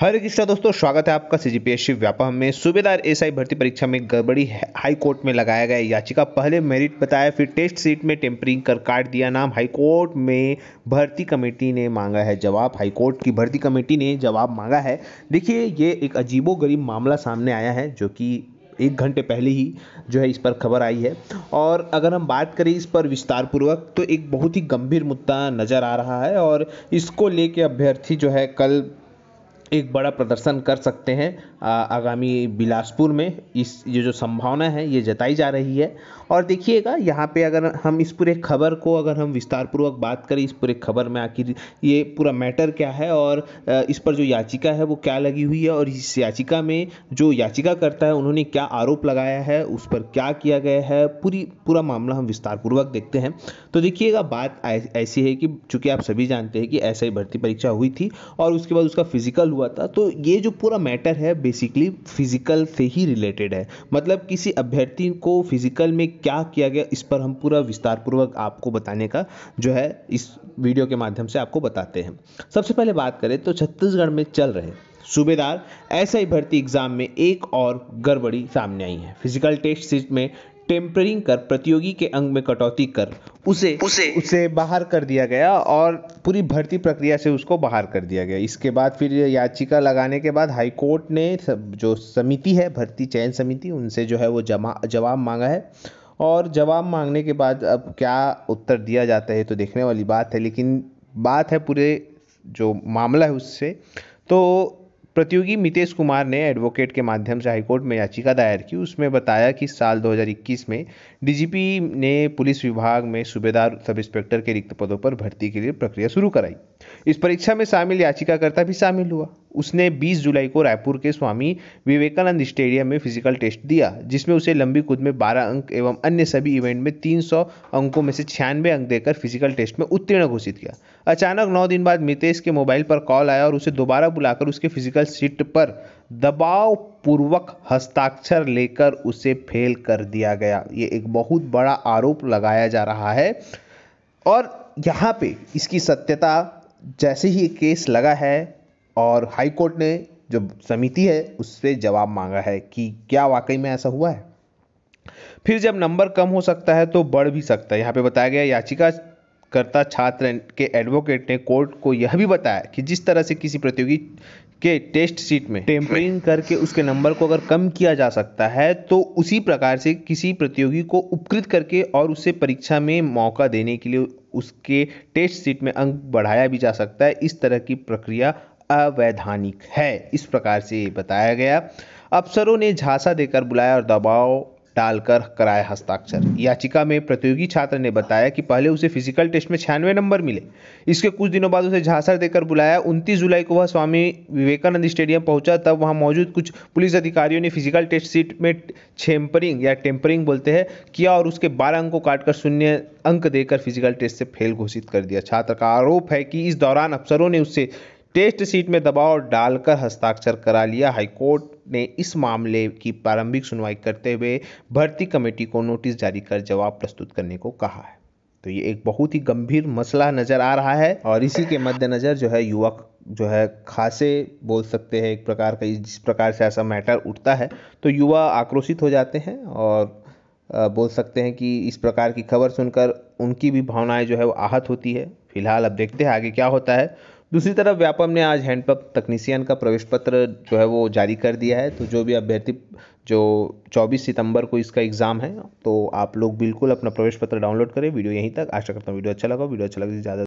हरे कृष्णा दोस्तों स्वागत है आपका C G P S Vyapam में सूबेदार एसआई भर्ती परीक्षा में गड़बड़ी हाई कोर्ट में लगाया गया याचिका पहले मेरिट बताया फिर टेस्ट सीट में टेम्परिंग कर काट दिया नाम हाई कोर्ट में भर्ती कमेटी ने मांगा है जवाब हाई कोर्ट की भर्ती कमेटी ने जवाब मांगा है देखिए ये एक गरीब मामला सामने आया है जो कि एक घंटे पहले ही जो है इस पर खबर आई है और अगर हम बात करें इस पर विस्तारपूर्वक तो एक बहुत ही गंभीर मुद्दा नज़र आ रहा है और इसको लेके अभ्यर्थी जो है कल एक बड़ा प्रदर्शन कर सकते हैं आगामी बिलासपुर में इस ये जो संभावना है ये जताई जा रही है और देखिएगा यहाँ पे अगर हम इस पूरे खबर को अगर हम विस्तारपूर्वक बात करें इस पूरे खबर में आखिर ये पूरा मैटर क्या है और इस पर जो याचिका है वो क्या लगी हुई है और इस याचिका में जो याचिका करता है उन्होंने क्या आरोप लगाया है उस पर क्या किया गया है पूरी पूरा मामला हम विस्तारपूर्वक देखते हैं तो देखिएगा बात ऐसी है कि चूँकि आप सभी जानते हैं कि ऐसा ही भर्ती परीक्षा हुई थी और उसके बाद उसका फिजिकल हुआ था तो ये जो पूरा मैटर है बेसिकली फिजिकल से ही रिलेटेड है मतलब किसी अभ्यर्थी को फिजिकल में क्या किया गया इस पर हम पूरा विस्तारपूर्वक आपको बताने का जो है इस वीडियो के माध्यम से आपको बताते हैं सबसे पहले बात करें तो छत्तीसगढ़ में चल रहे सूबेदार एस ही भर्ती एग्जाम में एक और गड़बड़ी सामने आई है फिजिकल टेस्ट सीट में टेम्परिंग कर प्रतियोगी के अंग में कटौती कर उसे उसे उसे बाहर कर दिया गया और पूरी भर्ती प्रक्रिया से उसको बाहर कर दिया गया इसके बाद फिर याचिका लगाने के बाद हाई कोर्ट ने जो समिति है भर्ती चयन समिति उनसे जो है वो जमा जवाब मांगा है और जवाब मांगने के बाद अब क्या उत्तर दिया जाता है तो देखने वाली बात है लेकिन बात है पूरे जो मामला है उससे तो प्रतियोगी मितेश कुमार ने एडवोकेट के माध्यम से हाईकोर्ट में याचिका दायर की उसमें बताया कि साल 2021 में डीजीपी ने पुलिस विभाग में सूबेदार सब इंस्पेक्टर के रिक्त पदों पर भर्ती के लिए प्रक्रिया शुरू कराई इस परीक्षा में शामिल याचिकाकर्ता भी शामिल हुआ उसने 20 जुलाई को रायपुर के स्वामी विवेकानंद स्टेडियम में फिजिकल टेस्ट दिया जिसमें उसे लंबी कूद में 12 अंक एवं अन्य सभी इवेंट में 300 अंकों में से छियानवे अंक देकर फिजिकल टेस्ट में उत्तीर्ण घोषित किया अचानक नौ दिन बाद मितेश के मोबाइल पर कॉल आया और उसे दोबारा बुलाकर उसके फिजिकल सीट पर दबावपूर्वक हस्ताक्षर लेकर उसे फेल कर दिया गया ये एक बहुत बड़ा आरोप लगाया जा रहा है और यहाँ पे इसकी सत्यता जैसे ही केस लगा है और हाई कोर्ट ने जो समिति है उससे जवाब मांगा है कि क्या वाकई में ऐसा हुआ है फिर जब नंबर कम हो सकता है तो बढ़ भी सकता है यहाँ पे बताया गया याचिका करता छात्र के एडवोकेट ने कोर्ट को यह भी बताया कि जिस तरह से किसी प्रतियोगी के टेस्ट सीट में टेम्परिंग करके उसके नंबर को अगर कम किया जा सकता है तो उसी प्रकार से किसी प्रतियोगी को उपकृत करके और उसे परीक्षा में मौका देने के लिए उसके टेस्ट सीट में अंक बढ़ाया भी जा सकता है इस तरह की प्रक्रिया अवैधानिक है इस प्रकार से बताया गया अफसरों ने झांसा देकर बुलाया और दबाव डालकर कराया हस्ताक्षर याचिका में प्रतियोगी छात्र ने बताया कि पहले उसे फिजिकल टेस्ट में छियानवे नंबर मिले इसके कुछ दिनों बाद उसे झांसा देकर बुलाया 29 जुलाई को वह स्वामी विवेकानंद स्टेडियम पहुंचा तब वहां मौजूद कुछ पुलिस अधिकारियों ने फिजिकल टेस्ट सीट में छेम्परिंग या टेम्परिंग बोलते हैं किया और उसके बारह अंक को काटकर शून्य अंक देकर फिजिकल टेस्ट से फेल घोषित कर दिया छात्र का आरोप है कि इस दौरान अफसरों ने उससे टेस्ट सीट में दबाव डालकर हस्ताक्षर करा लिया हाईकोर्ट ने इस मामले की प्रारंभिक सुनवाई करते हुए भर्ती कमेटी को नोटिस जारी कर जवाब प्रस्तुत करने को कहा है तो ये एक बहुत ही गंभीर मसला नज़र आ रहा है और इसी के मद्देनज़र जो है युवक जो है खासे बोल सकते हैं एक प्रकार का जिस प्रकार से ऐसा मैटर उठता है तो युवा आक्रोशित हो जाते हैं और बोल सकते हैं कि इस प्रकार की खबर सुनकर उनकी भी भावनाएं जो है वो आहत होती है फिलहाल अब देखते हैं आगे क्या होता है दूसरी तरफ व्यापम ने आज हैंडपम्प तकनीसियन का प्रवेश पत्र जो है वो जारी कर दिया है तो जो भी अभ्यर्थी जो 24 सितंबर को इसका एग्ज़ाम है तो आप लोग बिल्कुल अपना प्रवेश पत्र डाउनलोड करें वीडियो यहीं तक आशा करता हूँ वीडियो अच्छा लगा वीडियो अच्छा लगे तो ज़्यादा